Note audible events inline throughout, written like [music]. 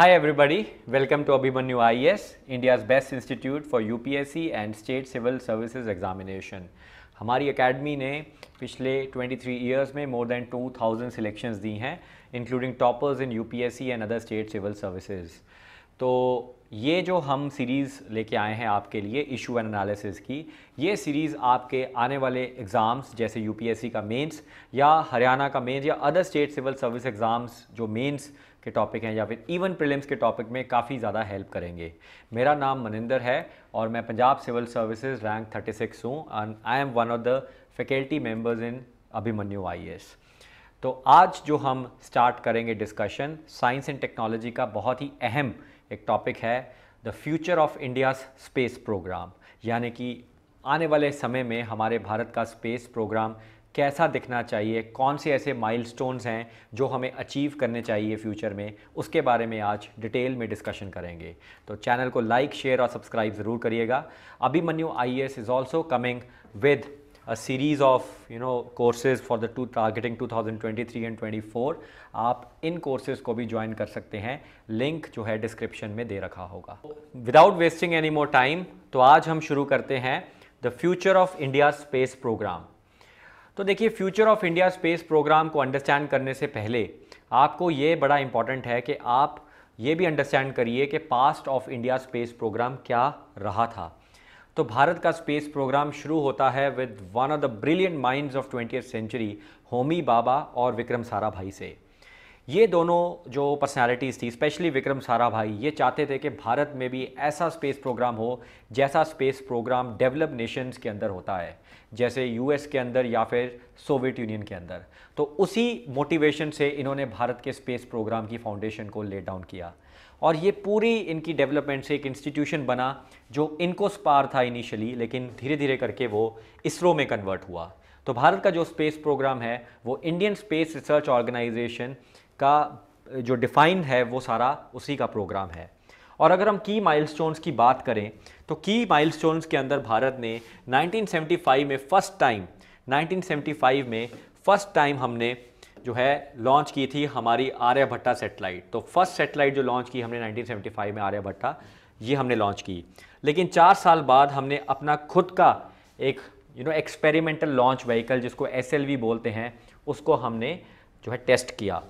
high everybody welcome to Abhimanyu I S India's best institute for U P S C and state civil Services examination हमारी academy ने पिछले twenty three years में more than thousand selections दी हैं including toppers in U P S C and other state civil services तो ये जो हम सीरीज़ लेके आए हैं आपके लिए इशू एंड एनालिसिस की ये सीरीज़ आपके आने वाले एग्ज़ाम्स जैसे यूपीएससी का मेंस या हरियाणा का मेंस या other state civil service exams जो मेंस के टॉपिक हैं या फिर इवन प्रिलिम्स के टॉपिक में काफ़ी ज़्यादा हेल्प करेंगे मेरा नाम मनिंदर है और मैं पंजाब सिविल सर्विसेज रैंक 36 हूँ and I am one of the faculty members in Abhimanyu I तो आज जो हम स्टार्ट करेंगे डिस्कशन साइंस एंड टेक्नोलॉजी का बहुत ही अहम एक टॉपिक है the future of India space program यानी कि आने वाले समय में हमारे भारत का स्पेस प्रोग्राम कैसा दिखना चाहिए कौन से ऐसे माइलस्टोन्स हैं जो हमें अचीव करने चाहिए फ्यूचर में उसके बारे में आज डिटेल में डिस्कशन करेंगे तो चैनल को लाइक शेयर और सब्सक्राइब ज़रूर करिएगा U I S is also coming with a series of you know courses for the to targeting 2023 and 24 आप इन कोर्सेज़ को भी ज्वाइन कर सकते हैं लिंक जो है डिस्क्रिप्शन में दे रखा होगा without wasting any more time तो आज हम शुरू करते हैं the future of India space program तो देखिए future of India space program को अंडरस्टैंड करने से पहले आपको ये बड़ा इंपॉर्टेंट है कि आप ये भी अंडरस्टैंड करिए कि past of India space program क्या रहा था तो भारत का स्पेस प्रोग्राम शुरू होता है with one of the brilliant minds of twenty century Homi Bhabha और विक्रम साराभाई से ये दोनों जो पर्सनालिटीज़ थी स्पेशली विक्रम सारा भाई ये चाहते थे कि भारत में भी ऐसा स्पेस प्रोग्राम हो जैसा स्पेस प्रोग्राम डेवलप नेशंस के अंदर होता है जैसे यूएस के अंदर या फिर सोवियत यूनियन के अंदर तो उसी मोटिवेशन से इन्होंने भारत के स्पेस प्रोग्राम की फाउंडेशन को ले डाउन किया और ये पूरी इनकी डेवलपमेंट से एक इंस्टीट्यूशन बना जो इनको स्पार था इनिशियली लेकिन धीरे धीरे करके वो इसरो में कन्वर्ट हुआ तो भारत का जो स्पेस प्रोग्राम है वो इंडियन स्पेस रिसर्च ऑर्गेनाइजेशन का जो डिफाइन है वो सारा उसी का प्रोग्राम है और अगर हम की माइलस्टोन्स की बात करें तो की माइलस्टोन्स के अंदर भारत ने 1975 में फ़र्स्ट टाइम 1975 में फ़र्स्ट टाइम हमने जो है लॉन्च की थी हमारी आर्यभट्टा सेटेलाइट तो फर्स्ट सेटेलाइट जो लॉन्च की हमने 1975 में आर्यभट्टा ये हमने लॉन्च की लेकिन चार साल बाद हमने अपना खुद का एक you know experimental launch vehicle जिसको एस बोलते हैं उसको हमने जो है टेस्ट किया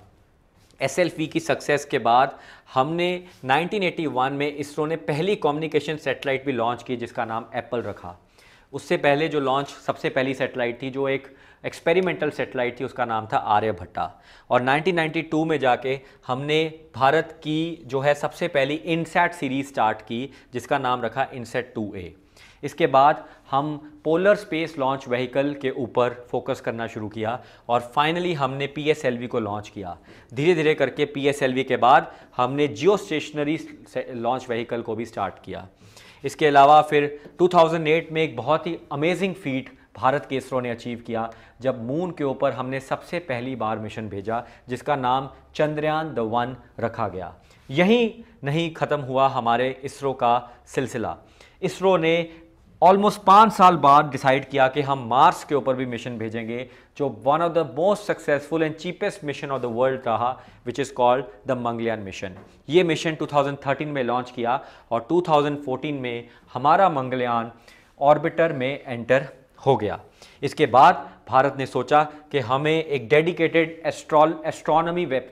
एस की सक्सेस के बाद हमने 1981 में इसरो ने पहली कम्युनिकेशन सेटेलाइट भी लॉन्च की जिसका नाम एप्पल रखा उससे पहले जो लॉन्च सबसे पहली सेटेलाइट थी जो एक एक्सपेरिमेंटल सेटेलाइट थी उसका नाम था आर्यभट्टा और 1992 में जाके हमने भारत की जो है सबसे पहली इनसेट सीरीज स्टार्ट की जिसका नाम रखा इनसेट ए इसके बाद हम पोलर स्पेस लॉन्च व्हीकल के ऊपर फोकस करना शुरू किया और फाइनली हमने पीएसएलवी को लॉन्च किया धीरे धीरे करके पीएसएलवी के बाद हमने जियो स्टेशनरी लॉन्च व्हीकल को भी स्टार्ट किया इसके अलावा फिर 2008 में एक बहुत ही अमेजिंग फीट भारत के इसरो ने अचीव किया जब मून के ऊपर हमने सबसे पहली बार मिशन भेजा जिसका नाम चंद्रयान द वन रखा गया यहीं नहीं ख़त्म हुआ हमारे इसरो का सिलसिला इसरो ने ऑलमोस्ट पाँच साल बाद डिसाइड किया कि हम मार्स के ऊपर भी मिशन भेजेंगे जो one of the most successful and cheapest mission of the world रहा which is called the Mangalyaan mission ये मिशन 2013 में लॉन्च किया और 2014 में हमारा मंगलयान ऑर्बिटर में एंटर हो गया इसके बाद भारत ने सोचा कि हमें एक डेडिकेटेड एस्ट्रॉल एस्ट्रोनॉमी वेब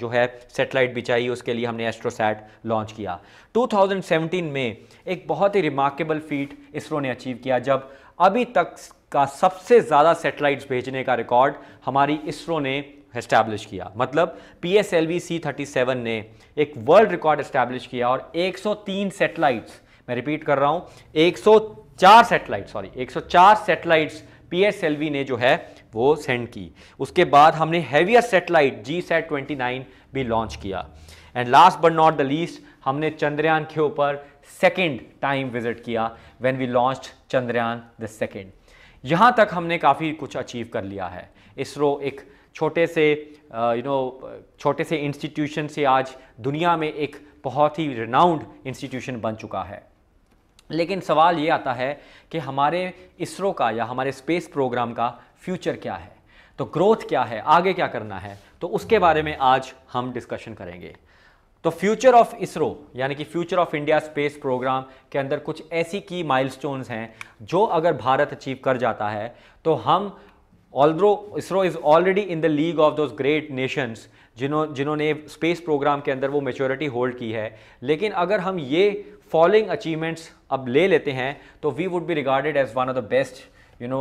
जो है सेटेलाइट भी चाहिए उसके लिए हमने एस्ट्रोसैट लॉन्च किया 2017 में एक बहुत ही रिमार्केबल फीट इसरो ने अचीव किया जब अभी तक का सबसे ज़्यादा सेटेलाइट्स भेजने का रिकॉर्ड हमारी इसरो ने इस्टेब्लिश किया मतलब P S L V C thirty seven ने एक वर्ल्ड रिकॉर्ड इस्टेब्लिश किया और एक सेटेलाइट्स मैं रिपीट कर रहा हूँ एक चार सैटेलाइट सॉरी 104 सैटेलाइट्स पीएसएलवी ने जो है वो सेंड की उसके बाद हमने heavier satellite GSAT twenty भी लॉन्च किया and last but not the least हमने चंद्रयान के ऊपर सेकेंड टाइम विजिट किया when we launch Chandrayaan the second यहाँ तक हमने काफ़ी कुछ अचीव कर लिया है इसरो एक छोटे से यू नो छोटे से इंस्टीट्यूशन से आज दुनिया में एक बहुत ही रिनाउंड इंस्टीट्यूशन बन चुका है लेकिन सवाल ये आता है कि हमारे इसरो का या हमारे स्पेस प्रोग्राम का फ्यूचर क्या है तो ग्रोथ क्या है आगे क्या करना है तो उसके बारे में आज हम डिस्कशन करेंगे तो फ्यूचर ऑफ इसरो यानी कि future of India space program के अंदर कुछ ऐसी की माइलस्टोन्स हैं जो अगर भारत अचीव कर जाता है तो हम although ISRO is already in the league of those great nations जिन्हों जिन्होंने स्पेस प्रोग्राम के अंदर वो मेचोरिटी होल्ड की है लेकिन अगर हम ये फॉलोइंग अचीवमेंट्स अब ले लेते हैं तो we would be regarded as one of the best you know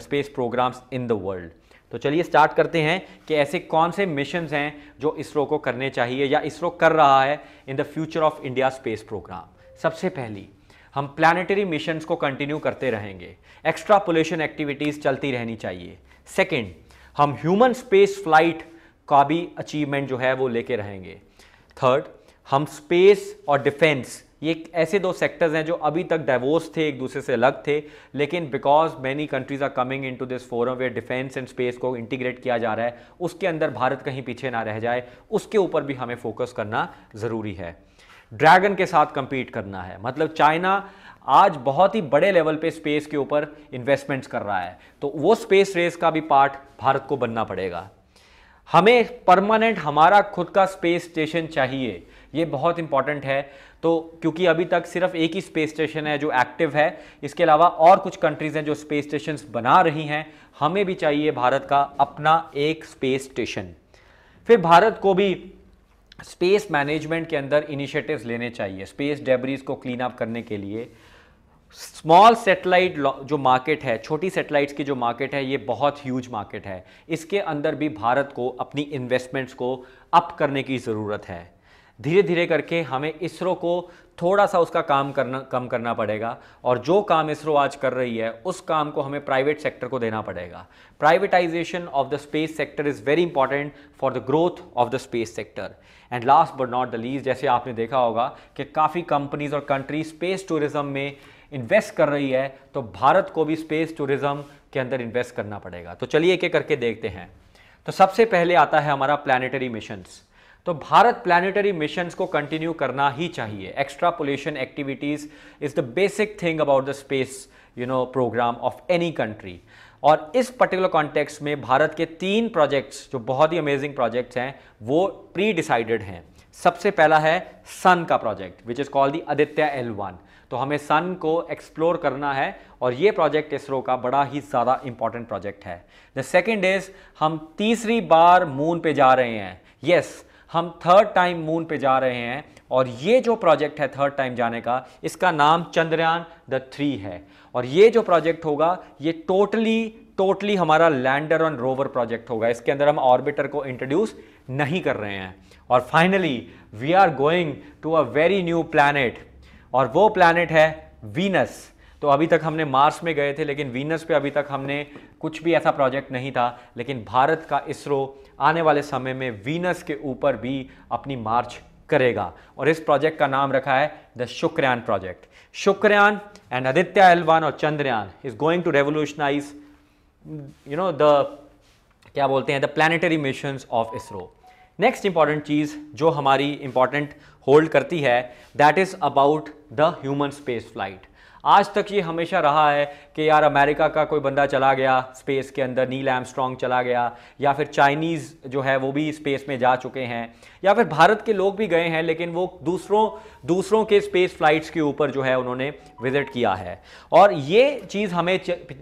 space programs in the world तो चलिए स्टार्ट करते हैं कि ऐसे कौन से मिशन हैं जो इसरो को करने चाहिए या इसरो कर रहा है in the future of India space program सबसे पहली हम प्लानिटरी मिशन को कंटिन्यू करते रहेंगे एक्स्ट्रा पोल्यूशन एक्टिविटीज़ चलती रहनी चाहिए सेकेंड हम ह्यूमन स्पेस फ्लाइट का भी अचीवमेंट जो है वो लेके रहेंगे थर्ड हम स्पेस और डिफेंस ये ऐसे दो सेक्टर्स हैं जो अभी तक डाइवोर्स थे एक दूसरे से अलग थे लेकिन because many countries are coming into this forum वे डिफेंस एंड स्पेस को इंटीग्रेट किया जा रहा है उसके अंदर भारत कहीं पीछे ना रह जाए उसके ऊपर भी हमें फोकस करना ज़रूरी है ड्रैगन के साथ कंपीट करना है मतलब चाइना आज बहुत ही बड़े लेवल पे स्पेस के ऊपर इन्वेस्टमेंट्स कर रहा है तो वो स्पेस रेस का भी पार्ट भारत को बनना पड़ेगा हमें परमानेंट हमारा खुद का स्पेस स्टेशन चाहिए ये बहुत इंपॉर्टेंट है तो क्योंकि अभी तक सिर्फ एक ही स्पेस स्टेशन है जो एक्टिव है इसके अलावा और कुछ कंट्रीज़ हैं जो स्पेस स्टेशन बना रही हैं हमें भी चाहिए भारत का अपना एक स्पेस स्टेशन फिर भारत को भी स्पेस मैनेजमेंट के अंदर इनिशिएटिव्स लेने चाहिए स्पेस डेबरीज को क्लीन अप करने के लिए स्मॉल सेटेलाइट जो मार्केट है छोटी सेटेलाइट्स की जो मार्केट है ये बहुत ह्यूज मार्केट है इसके अंदर भी भारत को अपनी इन्वेस्टमेंट्स को अप करने की ज़रूरत है धीरे धीरे करके हमें इसरो को थोड़ा सा उसका काम करना कम करना पड़ेगा और जो काम इसरो आज कर रही है उस काम को हमें प्राइवेट सेक्टर को देना पड़ेगा privatisation of the space sector is very important for the growth of the space sector and last but not the least जैसे आपने देखा होगा कि काफ़ी कंपनीज और कंट्री स्पेस टूरिज्म में इन्वेस्ट कर रही है तो भारत को भी स्पेस टूरिज्म के अंदर इन्वेस्ट करना पड़ेगा तो चलिए एक एक करके देखते हैं तो सबसे पहले आता है हमारा प्लानिटरी मिशंस तो भारत प्लानिटरी मिशन को कंटिन्यू करना ही चाहिए extrapolation activities is the basic thing about the space you know program of any country और इस पर्टिकुलर कॉन्टेक्स में भारत के तीन प्रोजेक्ट्स जो बहुत ही अमेजिंग प्रोजेक्ट्स हैं वो प्री डिसाइडेड हैं सबसे पहला है सन का project which is called the Aditya L one तो हमें सन को एक्सप्लोर करना है और ये प्रोजेक्ट इसरो का बड़ा ही ज़्यादा इंपॉर्टेंट प्रोजेक्ट है द सेकेंड इज़ हम तीसरी बार मून पे जा रहे हैं यस yes, हम थर्ड टाइम मून पे जा रहे हैं और ये जो प्रोजेक्ट है थर्ड टाइम जाने का इसका नाम चंद्रयान द थ्री है और ये जो प्रोजेक्ट होगा ये टोटली टोटली हमारा लैंडर ऑन रोवर प्रोजेक्ट होगा इसके अंदर हम ऑर्बिटर को इंट्रोड्यूस नहीं कर रहे हैं और finally we are going to a very new planet और वो प्लानट है वीनस तो अभी तक हमने मार्स में गए थे लेकिन वीनस पे अभी तक हमने कुछ भी ऐसा प्रोजेक्ट नहीं था लेकिन भारत का इसरो आने वाले समय में वीनस के ऊपर भी अपनी मार्च करेगा और इस प्रोजेक्ट का नाम रखा है the Shukrayaan project Shukrayaan and Aditya L one और Chandrayaan is going to revolutionise you know the क्या बोलते हैं the planetary mission of ISRO next important चीज़ जो हमारी इंपॉर्टेंट होल्ड करती है that is about the human space flight आज तक ये हमेशा रहा है कि यार अमेरिका का कोई बंदा चला गया स्पेस के अंदर नील एम चला गया या फिर चाइनीज़ जो है वो भी स्पेस में जा चुके हैं या फिर भारत के लोग भी गए हैं लेकिन वो दूसरों दूसरों के स्पेस फ्लाइट्स के ऊपर जो है उन्होंने विज़िट किया है और ये चीज़ हमें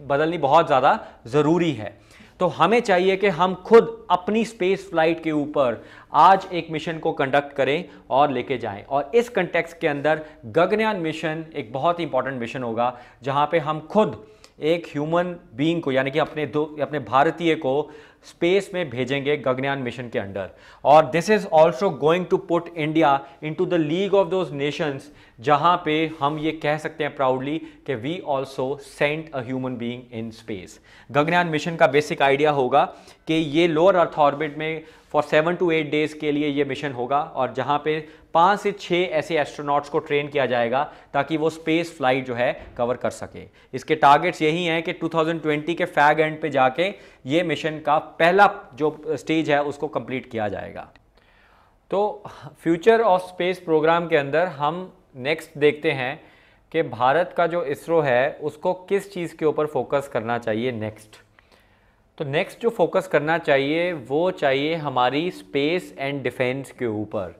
बदलनी बहुत ज़्यादा ज़रूरी है तो हमें चाहिए कि हम खुद अपनी स्पेस फ्लाइट के ऊपर आज एक मिशन को कंडक्ट करें और लेके जाएं और इस कंटेक्स के अंदर गगनयान मिशन एक बहुत इंपॉर्टेंट मिशन होगा जहां पे हम खुद एक ह्यूमन बीइंग को यानी कि अपने दो अपने भारतीय को स्पेस में भेजेंगे गगनयान मिशन के अंडर और this is also going to put India into the league of those nations जहाँ पे हम ये कह सकते हैं प्राउडली कि we also sent a human being in space Gaganyaan mission का बेसिक आइडिया होगा कि ये लोअर अर्थ ऑर्बिट में for seven to eight days के लिए ये मिशन होगा और जहाँ पे पाँच से छः ऐसे एस्ट्रोनॉट्स को ट्रेन किया जाएगा ताकि वो स्पेस फ्लाइट जो है कवर कर सके इसके टारगेट्स यही हैं कि 2020 के फैग एंड पे जाके ये मिशन का पहला जो स्टेज है उसको कंप्लीट किया जाएगा तो फ्यूचर ऑफ स्पेस प्रोग्राम के अंदर हम नेक्स्ट देखते हैं कि भारत का जो इसरो है उसको किस चीज़ के ऊपर फोकस करना चाहिए नेक्स्ट तो नेक्स्ट जो फोकस करना चाहिए वो चाहिए हमारी स्पेस एंड डिफेंस के ऊपर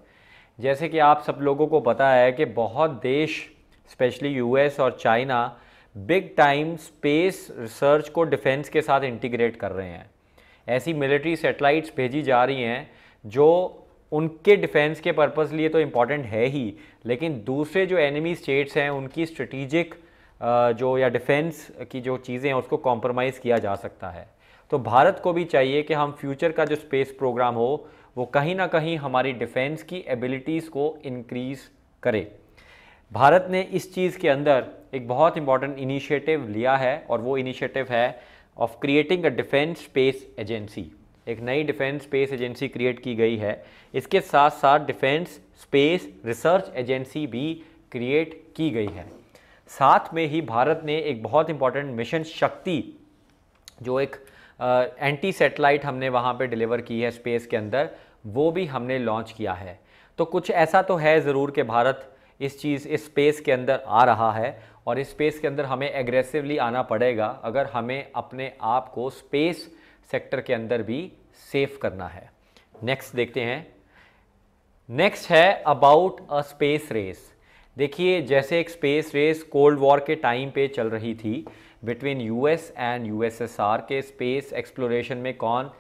जैसे कि आप सब लोगों को पता है कि बहुत देश स्पेशली यूएस और China big time space research को डिफेंस के साथ इंटीग्रेट कर रहे हैं ऐसी मिलिट्री सेटेलाइट्स भेजी जा रही हैं जो उनके डिफेंस के पर्पज़ लिए तो इम्पॉर्टेंट है ही लेकिन दूसरे जो एनिमी स्टेट्स हैं उनकी स्ट्रेटिजिक जो या डिफेंस की जो चीज़ें हैं उसको कॉम्प्रोमाइज़ किया जा सकता है तो भारत को भी चाहिए कि हम फ्यूचर का जो स्पेस प्रोग्राम हो वो कहीं ना कहीं हमारी डिफेंस की एबिलिटीज़ को इनक्रीज़ करे भारत ने इस चीज़ के अंदर एक बहुत इम्पॉर्टेंट इनिशिएटिव लिया है और वो इनिशिएटिव है of creating a defence space agency एक नई डिफेंस स्पेस एजेंसी क्रिएट की गई है इसके साथ साथ डिफेंस स्पेस रिसर्च एजेंसी भी क्रिएट की गई है साथ में ही भारत ने एक बहुत इंपॉर्टेंट मिशन शक्ति जो एक एंटी सेटेलाइट हमने वहाँ पे डिलीवर की है स्पेस के अंदर वो भी हमने लॉन्च किया है तो कुछ ऐसा तो है ज़रूर कि भारत इस चीज़ इस स्पेस के अंदर आ रहा है और इस स्पेस के अंदर हमें एग्रेसिवली आना पड़ेगा अगर हमें अपने आप को स्पेस सेक्टर के अंदर भी सेफ करना है नेक्स्ट देखते हैं नेक्स्ट है अबाउट अ स्पेस रेस देखिए जैसे एक स्पेस रेस कोल्ड वॉर के टाइम पे चल रही थी बिटवीन यूएस एंड यूएसएसआर के स्पेस एक्सप्लोरेशन में कौन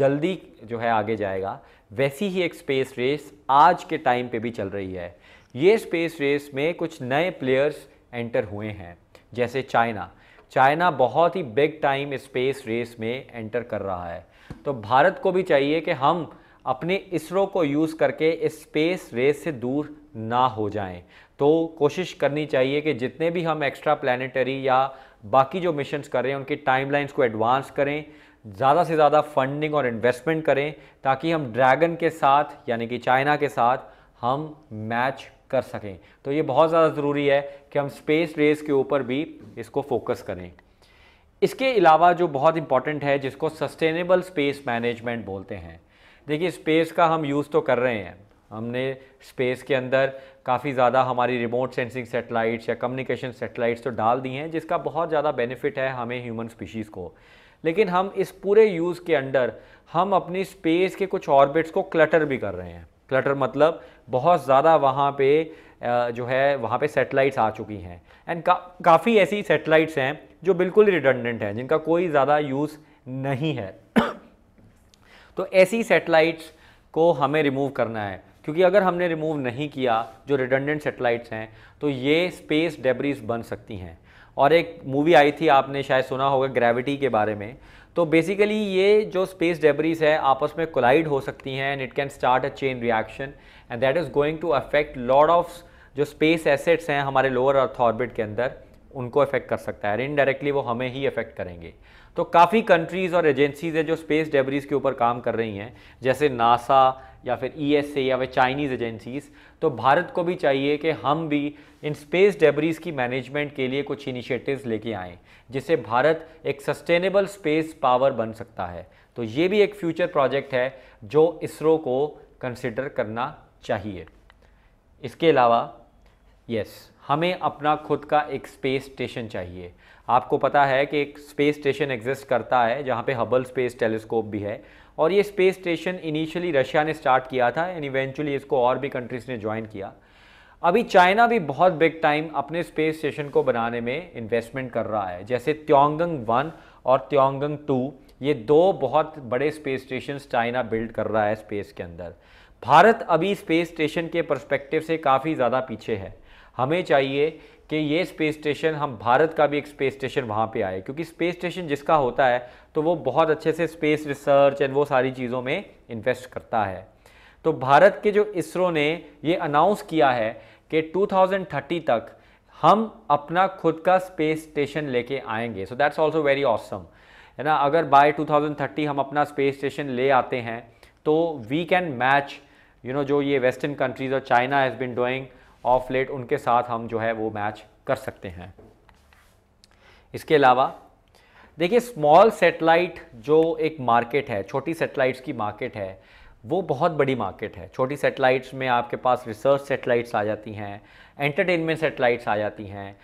जल्दी जो है आगे जाएगा वैसी ही एक स्पेस रेस आज के टाइम पे भी चल रही है ये स्पेस रेस में कुछ नए प्लेयर्स एंटर हुए हैं जैसे चाइना चाइना बहुत ही बिग टाइम स्पेस रेस में एंटर कर रहा है तो भारत को भी चाहिए कि हम अपने इसरो को यूज़ करके इस स्पेस रेस से दूर ना हो जाएं तो कोशिश करनी चाहिए कि जितने भी हम एक्स्ट्रा प्लानिटरी या बाकी जो मिशंस कर रहे हैं उनकी टाइमलाइंस को एडवांस करें ज़्यादा से ज़्यादा फंडिंग और इन्वेस्टमेंट करें ताकि हम ड्रैगन के साथ यानी कि चाइना के साथ हम मैच कर सकें तो ये बहुत ज़्यादा ज़रूरी है कि हम स्पेस रेस के ऊपर भी इसको फोकस करें इसके अलावा जो बहुत इंपॉर्टेंट है जिसको सस्टेनेबल स्पेस मैनेजमेंट बोलते हैं देखिए स्पेस का हम यूज़ तो कर रहे हैं हमने स्पेस के अंदर काफ़ी ज़्यादा हमारी रिमोट सेंसिंग सेटेलाइट्स या कम्युनिकेशन सेटेलाइट्स तो डाल दी हैं जिसका बहुत ज़्यादा बेनिफिट है हमें ह्यूमन स्पीशीज़ को लेकिन हम इस पूरे यूज़ के अंडर हम अपनी स्पेस के कुछ ऑर्बिट्स को क्लटर भी कर रहे हैं क्लटर मतलब बहुत ज़्यादा वहाँ पे जो है वहाँ पे सेटेलाइट्स आ चुकी हैं एंड का, काफ़ी ऐसी सेटेलाइट्स हैं जो बिल्कुल रिडंडेंट हैं जिनका कोई ज़्यादा यूज़ नहीं है [coughs] तो ऐसी सेटेलाइट्स को हमें रिमूव करना है क्योंकि अगर हमने रिमूव नहीं किया जो रिडंडेंट सेटेलाइट्स हैं तो ये स्पेस डेबरीज बन सकती हैं और एक मूवी आई थी आपने शायद सुना होगा ग्रेविटी के बारे में तो बेसिकली ये जो स्पेस डेबरीज है आपस में कोलाइड हो सकती हैं and it can start a chain reaction and that is going to affect lot of जो स्पेस एसेट्स हैं हमारे लोअर अर्थ ऑर्बिट के अंदर उनको अफेक्ट कर सकता है इनडायरेक्टली वो हमें ही अफेक्ट करेंगे तो काफ़ी कंट्रीज़ और एजेंसीज़ हैं जो स्पेस डेबरीज के ऊपर काम कर रही हैं जैसे नासा या फिर ई एस ए या फिर चाइनीज़ एजेंसीज़ तो भारत को भी चाहिए कि हम भी इन स्पेस डेबरीज़ की मैनेजमेंट के लिए कुछ इनिशिएटिव्स लेके आएँ जिससे भारत एक सस्टेनेबल स्पेस पावर बन सकता है तो ये भी एक फ्यूचर प्रोजेक्ट है जो इसरो को कंसिडर करना चाहिए इसके अलावा यस हमें अपना खुद का एक स्पेस स्टेशन चाहिए आपको पता है कि एक स्पेस स्टेशन एग्जिस्ट करता है जहाँ पे हबल स्पेस टेलीस्कोप भी है और ये स्पेस स्टेशन इनिशियली रशिया ने स्टार्ट किया था एंड इवेंचुअली इसको और भी कंट्रीज़ ने ज्वाइन किया अभी चाइना भी बहुत बिग टाइम अपने स्पेस स्टेशन को बनाने में इन्वेस्टमेंट कर रहा है जैसे त्योंगंग वन और त्योंगंग टू ये दो बहुत बड़े स्पेस स्टेशन चाइना बिल्ड कर रहा है स्पेस के अंदर भारत अभी स्पेस स्टेशन के परस्पेक्टिव से काफ़ी ज़्यादा पीछे है हमें चाहिए कि ये स्पेस स्टेशन हम भारत का भी एक स्पेस स्टेशन वहाँ पे आए क्योंकि स्पेस स्टेशन जिसका होता है तो वो बहुत अच्छे से स्पेस रिसर्च एंड वो सारी चीज़ों में इन्वेस्ट करता है तो भारत के जो इसरो ने ये अनाउंस किया है कि 2030 तक हम अपना खुद का स्पेस स्टेशन लेके आएंगे so that's also very awesome है ना अगर बाय 2030 हम अपना स्पेस स्टेशन ले आते हैं तो we can match you know जो ये वेस्टर्न कंट्रीज़ और China has been doing of late उनके साथ हम जो है वो मैच कर सकते हैं इसके अलावा देखिए स्मॉल सेटेलाइट जो एक मार्केट है छोटी सेटेलाइट्स की मार्केट है वो बहुत बड़ी मार्केट है छोटी सेटेलाइट्स में आपके पास रिसर्च सेटेलाइट्स आ जाती हैं एंटरटेनमेंट सेटेलाइट्स आ जाती हैं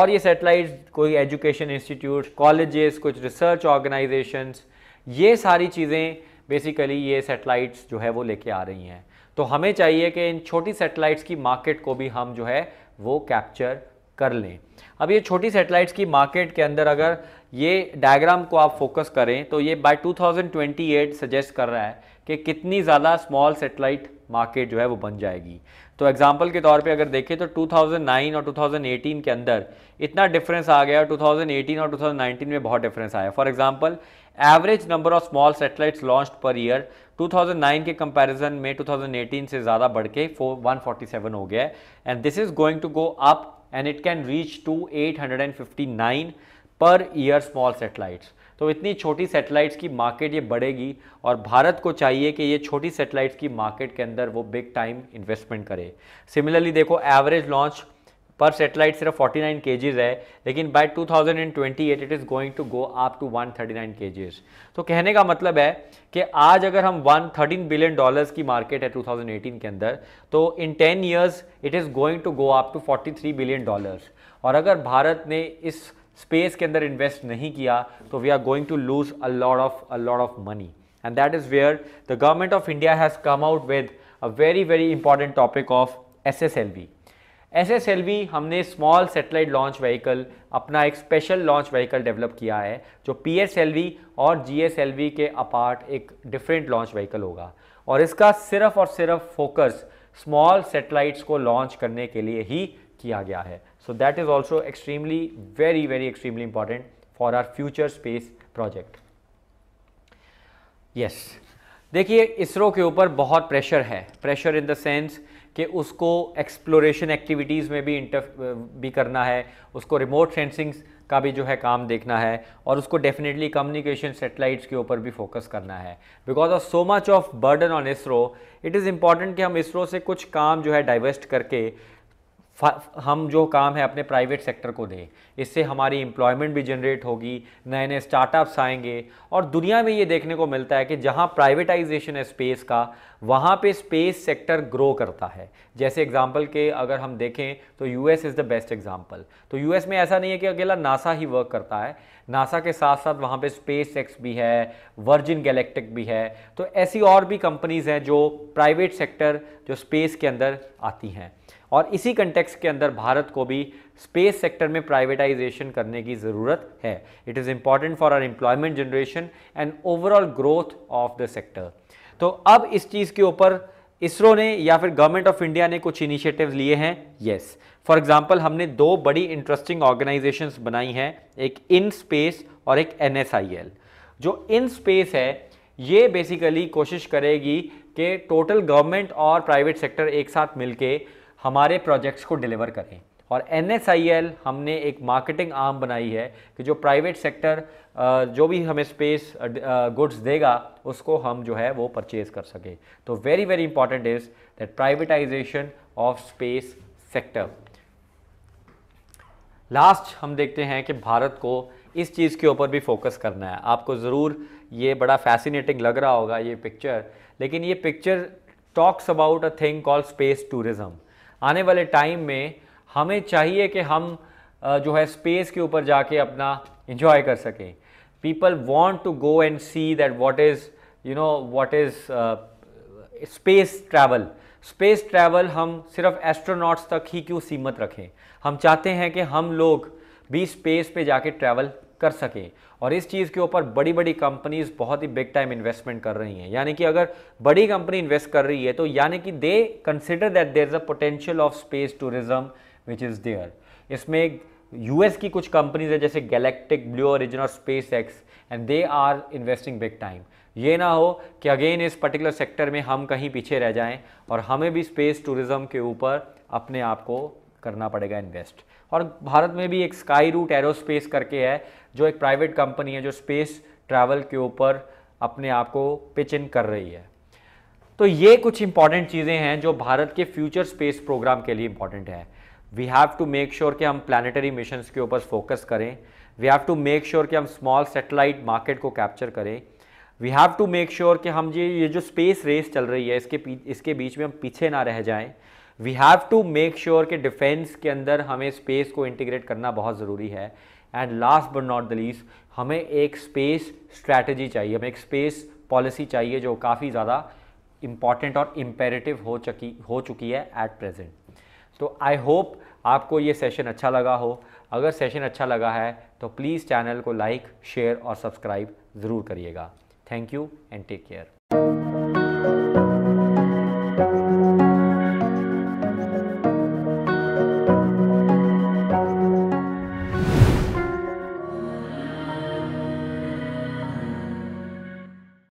और ये सेटेलाइट्स कोई एजुकेशन इंस्टीट्यूट कॉलेजेस कुछ रिसर्च ऑर्गेनाइजेशंस ये सारी चीज़ें बेसिकली ये सेटेलाइट्स जो है वो लेके आ रही हैं तो हमें चाहिए कि इन छोटी सेटेलाइट्स की मार्केट को भी हम जो है वो कैप्चर कर लें अब ये छोटी सेटेलाइट्स की मार्केट के अंदर अगर ये डायग्राम को आप फोकस करें तो ये बाय 2028 सजेस्ट कर रहा है कि कितनी ज़्यादा स्मॉल सेटेलाइट मार्केट जो है वो बन जाएगी तो एग्जाम्पल के तौर पे अगर देखें तो 2009 और 2018 के अंदर इतना डिफरेंस आ गया 2018 और 2019 में बहुत डिफरेंस आया for example average number of small satellites launch per year 2009 के कंपैरिजन में 2018 से ज़्यादा बढ़ के 147 हो गया है and this is going to go up and it can reach to 859 per year small satellites तो इतनी छोटी सेटेलाइट्स की मार्केट ये बढ़ेगी और भारत को चाहिए कि ये छोटी सेटेलाइट्स की मार्केट के अंदर वो बिग टाइम इन्वेस्टमेंट करे सिमिलरली देखो एवरेज लॉन्च पर सेटेलाइट सिर्फ 49 नाइन है लेकिन by 2028 it is going to go up to 139 thirty तो कहने का मतलब है कि आज अगर हम 113 बिलियन डॉलर्स की मार्केट है 2018 के अंदर तो in 10 years it is going to go up to 43 billion dollars और अगर भारत ने इस स्पेस के अंदर इन्वेस्ट नहीं किया तो we are going to lose a lot of a lot of money and that is where the government of India has come out with a very very important topic of S S L V S S L V हमने small satellite launch vehicle अपना एक special launch vehicle develop किया है जो P S L V और G S L V के apart एक different launch vehicle होगा और इसका सिर्फ और सिर्फ फोकस स्मॉल सेटेलाइट्स को लॉन्च करने के लिए ही किया गया है so that is also extremely very very extremely important for our future space project yes देखिए इसरो के ऊपर बहुत प्रेशर है प्रेशर इन द सेंस कि उसको एक्सप्लोरेशन एक्टिविटीज़ में भी इंटर भी करना है उसको रिमोट सेंसिंग का भी जो है काम देखना है और उसको डेफिनेटली कम्युनिकेशन सेटेलाइट्स के ऊपर भी फोकस करना है because of so much of burden on ISRO it is important कि हम इसरो से कुछ काम जो है डाइवर्स्ट करके हम जो काम है अपने प्राइवेट सेक्टर को दें इससे हमारी एम्प्लॉयमेंट भी जनरेट होगी नए नए स्टार्टअप्स आएंगे और दुनिया में ये देखने को मिलता है कि जहाँ प्राइवेटाइजेशन है स्पेस का वहाँ पे स्पेस सेक्टर ग्रो करता है जैसे एग्जांपल के अगर हम देखें तो US is the best example तो यूएस में ऐसा नहीं है कि अकेला नासा ही वर्क करता है नासा के साथ साथ वहाँ पे स्पेस एक्स भी है वर्जिन गैलेक्टिक भी है तो ऐसी और भी कंपनीज़ हैं जो प्राइवेट सेक्टर जो स्पेस के अंदर आती हैं और इसी कंटेक्स के अंदर भारत को भी स्पेस सेक्टर में प्राइवेटाइजेशन करने की ज़रूरत है it is important for our employment generation and overall growth of the sector तो अब इस चीज़ के ऊपर इसरो ने या फिर गवर्नमेंट ऑफ इंडिया ने कुछ इनिशिएटिव्स लिए हैं येस फॉर एग्जाम्पल हमने दो बड़ी इंटरेस्टिंग ऑर्गेनाइजेशंस बनाई हैं एक इन स्पेस और एक एन जो इन स्पेस है ये बेसिकली कोशिश करेगी कि टोटल गवर्नमेंट और प्राइवेट सेक्टर एक साथ मिलके हमारे प्रोजेक्ट्स को डिलीवर करें और एन हमने एक मार्केटिंग आर्म बनाई है कि जो प्राइवेट सेक्टर जो भी हमें स्पेस गुड्स देगा उसको हम जो है वो परचेज़ कर सकें तो very very important is that privatization of space sector last हम देखते हैं कि भारत को इस चीज़ के ऊपर भी फोकस करना है आपको ज़रूर ये बड़ा फैसिनेटिंग लग रहा होगा ये पिक्चर लेकिन ये picture talks about a thing call space tourism आने वाले टाइम में हमें चाहिए कि हम जो है स्पेस के ऊपर जाके अपना इंजॉय कर सकें people want to go and see that what is you know what is space travel space travel हम सिर्फ एस्ट्रोनॉट्स तक ही क्यों सीमित रखें हम चाहते हैं कि हम लोग भी स्पेस पे जाके ट्रैवल कर सकें और इस चीज़ के ऊपर बड़ी बड़ी कंपनीज बहुत ही बिग टाइम इन्वेस्टमेंट कर रही हैं यानी कि अगर बड़ी कंपनी इन्वेस्ट कर रही है तो यानी कि they consider that there is a potential of space tourism which is there इसमें यूएस की कुछ कंपनीज है जैसे गैलेक्टिक ब्लू ओरिजिन और Space X and they are investing big time ये ना हो कि अगेन इस पर्टिकुलर सेक्टर में हम कहीं पीछे रह जाएं और हमें भी स्पेस टूरिज्म के ऊपर अपने आप को करना पड़ेगा इन्वेस्ट और भारत में भी एक स्काई रूट एरोस्पेस करके है जो एक प्राइवेट कंपनी है जो स्पेस ट्रैवल के ऊपर अपने आप को पिच इन कर रही है तो ये कुछ इंपॉर्टेंट चीज़ें हैं जो भारत के फ्यूचर स्पेस प्रोग्राम के लिए इंपॉर्टेंट है we have to make sure कि हम प्लानिटरी मिशन के ऊपर फोकस करें we have to make sure कि हम स्मॉल सेटेलाइट मार्केट को कैप्चर करें we have to make sure कि हम ये ये जो स्पेस रेस चल रही है इसके इसके बीच में हम पीछे ना रह जाएं we have to make sure कि डिफेंस के अंदर हमें स्पेस को इंटीग्रेट करना बहुत ज़रूरी है and last but not the least हमें एक स्पेस स्ट्रैटेजी चाहिए हमें एक स्पेस पॉलिसी चाहिए जो काफ़ी ज़्यादा इम्पॉर्टेंट और इम्पेरेटिव हो चुकी हो चुकी है एट प्रेजेंट तो आई होप आपको ये सेशन अच्छा लगा हो अगर सेशन अच्छा लगा है तो प्लीज़ चैनल को लाइक शेयर और सब्सक्राइब ज़रूर करिएगा thank you and take care